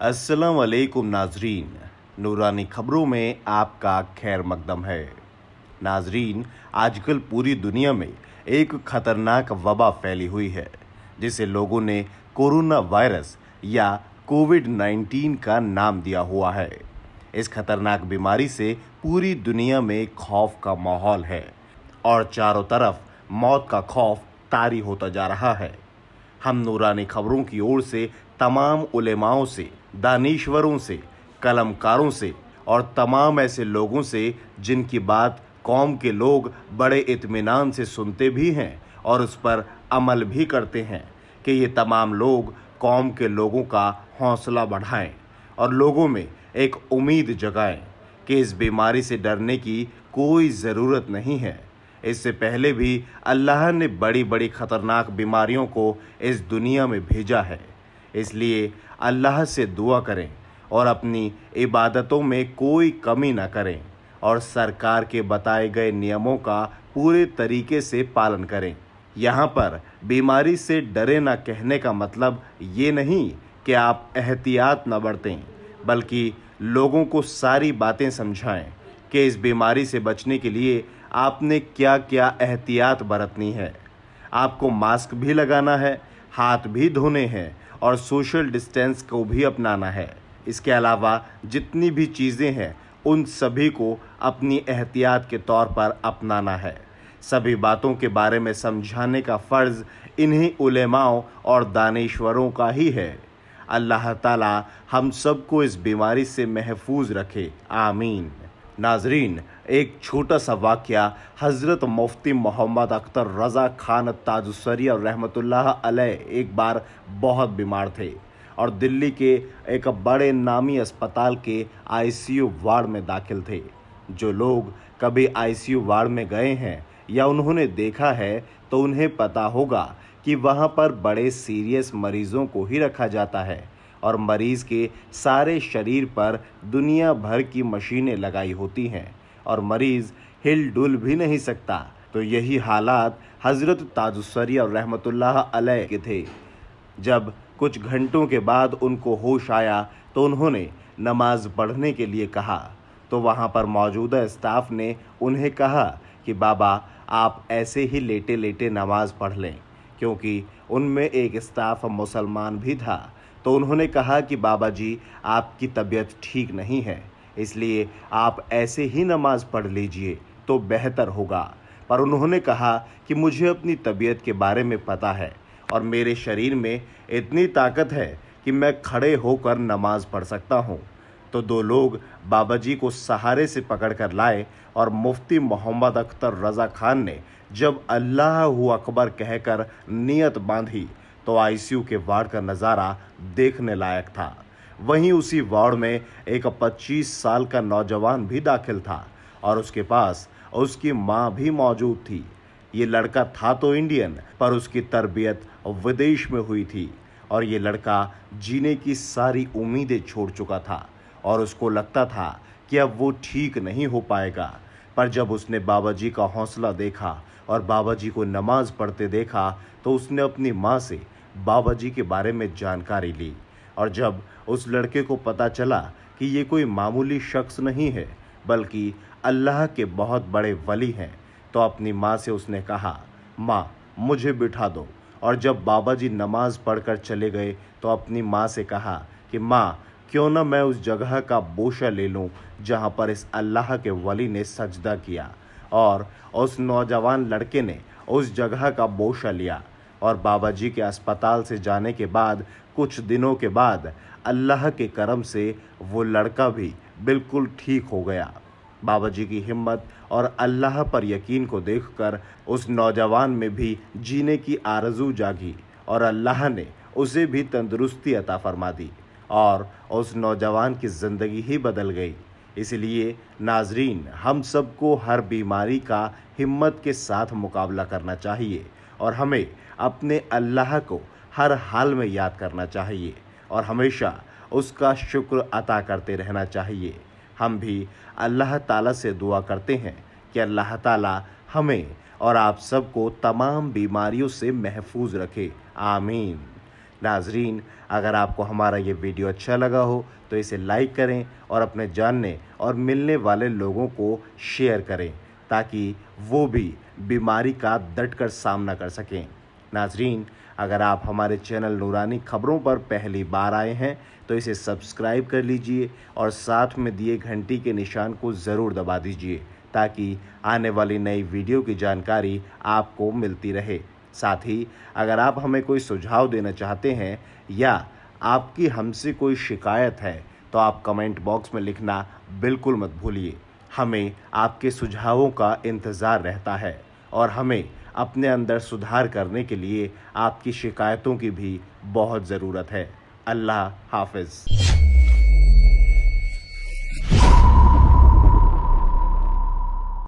वालेकुम नाजरीन नूरानी खबरों में आपका खैर मकदम है नाजरीन आजकल पूरी दुनिया में एक खतरनाक वबा फैली हुई है जिसे लोगों ने कोरोना वायरस या कोविड 19 का नाम दिया हुआ है इस खतरनाक बीमारी से पूरी दुनिया में खौफ का माहौल है और चारों तरफ मौत का खौफ तारी होता जा रहा है हम नूरानी खबरों की ओर से तमाम उलेमाओं से दानिश्वरों से कलमकारों से और तमाम ऐसे लोगों से जिनकी बात कौम के लोग बड़े इत्मीनान से सुनते भी हैं और उस पर अमल भी करते हैं कि ये तमाम लोग कौम के लोगों का हौसला बढ़ाएं और लोगों में एक उम्मीद जगाएं कि इस बीमारी से डरने की कोई ज़रूरत नहीं है इससे पहले भी अल्लाह ने बड़ी बड़ी ख़तरनाक बीमारियों को इस दुनिया में भेजा है इसलिए अल्लाह से दुआ करें और अपनी इबादतों में कोई कमी ना करें और सरकार के बताए गए नियमों का पूरे तरीके से पालन करें यहाँ पर बीमारी से डरे ना कहने का मतलब ये नहीं कि आप एहतियात न बरतें बल्कि लोगों को सारी बातें समझाएं कि इस बीमारी से बचने के लिए आपने क्या क्या एहतियात बरतनी है आपको मास्क भी लगाना है हाथ भी धोने हैं और सोशल डिस्टेंस को भी अपनाना है इसके अलावा जितनी भी चीज़ें हैं उन सभी को अपनी एहतियात के तौर पर अपनाना है सभी बातों के बारे में समझाने का फ़र्ज़ इन्हीं उलेमाओं और दानश्वरों का ही है अल्लाह ताला हम सबको इस बीमारी से महफूज रखे आमीन नाजरीन एक छोटा सा वाक़ हज़रत मुफ्ती मोहम्मद अख्तर रज़ा खान ताजुसरी और रहमतुल्लाह अलैह एक बार बहुत बीमार थे और दिल्ली के एक बड़े नामी अस्पताल के आईसीयू वार्ड में दाखिल थे जो लोग कभी आईसीयू वार्ड में गए हैं या उन्होंने देखा है तो उन्हें पता होगा कि वहाँ पर बड़े सीरियस मरीज़ों को ही रखा जाता है और मरीज़ के सारे शरीर पर दुनिया भर की मशीनें लगाई होती हैं और मरीज़ हिल डुल भी नहीं सकता तो यही हालात हज़रत ताजुसरी और रहमतुल्लाह अलैह के थे जब कुछ घंटों के बाद उनको होश आया तो उन्होंने नमाज पढ़ने के लिए कहा तो वहाँ पर मौजूदा स्टाफ ने उन्हें कहा कि बाबा आप ऐसे ही लेटे लेटे नमाज पढ़ लें क्योंकि उनमें एक स्टाफ मुसलमान भी था तो उन्होंने कहा कि बाबा जी आपकी तबीयत ठीक नहीं है इसलिए आप ऐसे ही नमाज पढ़ लीजिए तो बेहतर होगा पर उन्होंने कहा कि मुझे अपनी तबीयत के बारे में पता है और मेरे शरीर में इतनी ताकत है कि मैं खड़े होकर नमाज पढ़ सकता हूँ तो दो लोग बाबा जी को सहारे से पकड़ कर लाए और मुफ्ती मोहम्मद अख्तर रज़ा खान ने जब अल्लाह अकबर कहकर नियत बांधी तो आईसीयू के वार्ड का नज़ारा देखने लायक था वहीं उसी वार्ड में एक 25 साल का नौजवान भी दाखिल था और उसके पास उसकी माँ भी मौजूद थी ये लड़का था तो इंडियन पर उसकी तरबियत विदेश में हुई थी और ये लड़का जीने की सारी उम्मीदें छोड़ चुका था और उसको लगता था कि अब वो ठीक नहीं हो पाएगा पर जब उसने बाबा जी का हौसला देखा और बाबा जी को नमाज पढ़ते देखा तो उसने अपनी माँ से बाबा जी के बारे में जानकारी ली और जब उस लड़के को पता चला कि ये कोई मामूली शख्स नहीं है बल्कि अल्लाह के बहुत बड़े वली हैं तो अपनी माँ से उसने कहा माँ मुझे बिठा दो और जब बाबा जी नमाज पढ़कर चले गए तो अपनी माँ से कहा कि माँ क्यों ना मैं उस जगह का बोशा ले लूँ जहाँ पर इस अल्लाह के वली ने सजदा किया और उस नौजवान लड़के ने उस जगह का बोशा लिया और बाबा जी के अस्पताल से जाने के बाद कुछ दिनों के बाद अल्लाह के करम से वो लड़का भी बिल्कुल ठीक हो गया बाबा जी की हिम्मत और अल्लाह पर यकीन को देखकर उस नौजवान में भी जीने की आरजू जागी और अल्लाह ने उसे भी तंदुरुस्ती अता फरमा दी और उस नौजवान की ज़िंदगी ही बदल गई इसलिए नाजरीन हम सबको हर बीमारी का हिम्मत के साथ मुकाबला करना चाहिए और हमें अपने अल्लाह को हर हाल में याद करना चाहिए और हमेशा उसका शुक्र अता करते रहना चाहिए हम भी अल्लाह ताला से दुआ करते हैं कि अल्लाह ताला हमें और आप सबको तमाम बीमारियों से महफूज रखे आमीन नाजरीन अगर आपको हमारा ये वीडियो अच्छा लगा हो तो इसे लाइक करें और अपने जानने और मिलने वाले लोगों को शेयर करें ताकि वो भी बीमारी का डट कर सामना कर सकें नाजरीन अगर आप हमारे चैनल नूरानी खबरों पर पहली बार आए हैं तो इसे सब्सक्राइब कर लीजिए और साथ में दिए घंटी के निशान को ज़रूर दबा दीजिए ताकि आने वाली नई वीडियो की जानकारी आपको मिलती रहे साथ ही अगर आप हमें कोई सुझाव देना चाहते हैं या आपकी हमसे कोई शिकायत है तो आप कमेंट बॉक्स में लिखना बिल्कुल मत भूलिए हमें आपके सुझावों का इंतज़ार रहता है और हमें अपने अंदर सुधार करने के लिए आपकी शिकायतों की भी बहुत ज़रूरत है अल्लाह हाफिज़